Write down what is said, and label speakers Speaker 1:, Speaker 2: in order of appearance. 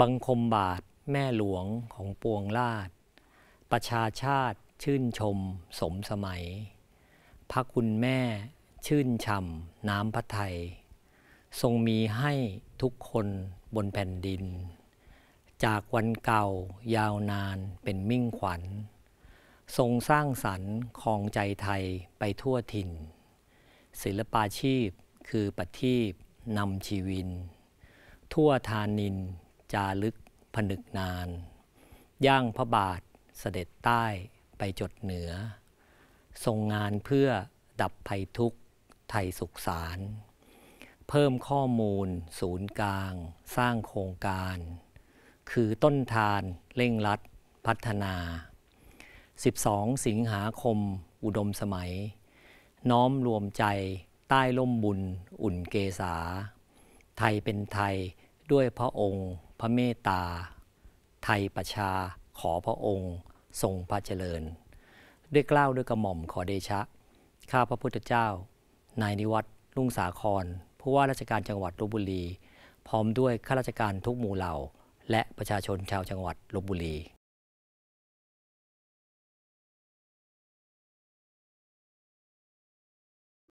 Speaker 1: บังคมบาท แม่หลวงของปวงราชประชาชาติชื่นชมสมสมัย พระคุณแม่ชื่นช่ำน้ำพระไทย ทรงมีให้ทุกคนบนแผ่นดิน จากวันเก่ายาวนานเป็นมิ่งขวัญ ทรงสร้างสรรค์คองใจไทยไปทั่วถิ่น ศิลปาชีพคือปฏิทีนำชีวิน ทั่วทานินจาลึกผนึกนาน ย่างพระบาทเสด็จใต้ไปจดเหนือ ทรงงานเพื่อดับภัยทุกข์ไทยสุขสาร เพิ่มข้อมูลศูนย์กลางสร้างโครงการ คือต้นทานเร่งรัดพัฒนา 12 สิงหาคมอุดมสมัย น้อมรวมใจใต้ล่มบุญอุ่นเกษาไทยเป็นไทยด้วยพระองค์ระเมตตา ไทยประชา ขอพระองค์ ทรงพระเจริญด้วยกล้าวด้วยกระหม่อมขอเดชะ ข้าพระพุทธเจ้า นายนิวัตรลุงสาคร ผู้ว่าราชการจังหวัดลบบุรี พร้อมด้วยข้าราชการทุกหมู่เหล่า และประชาชนชาวจังหวัดลบบุรี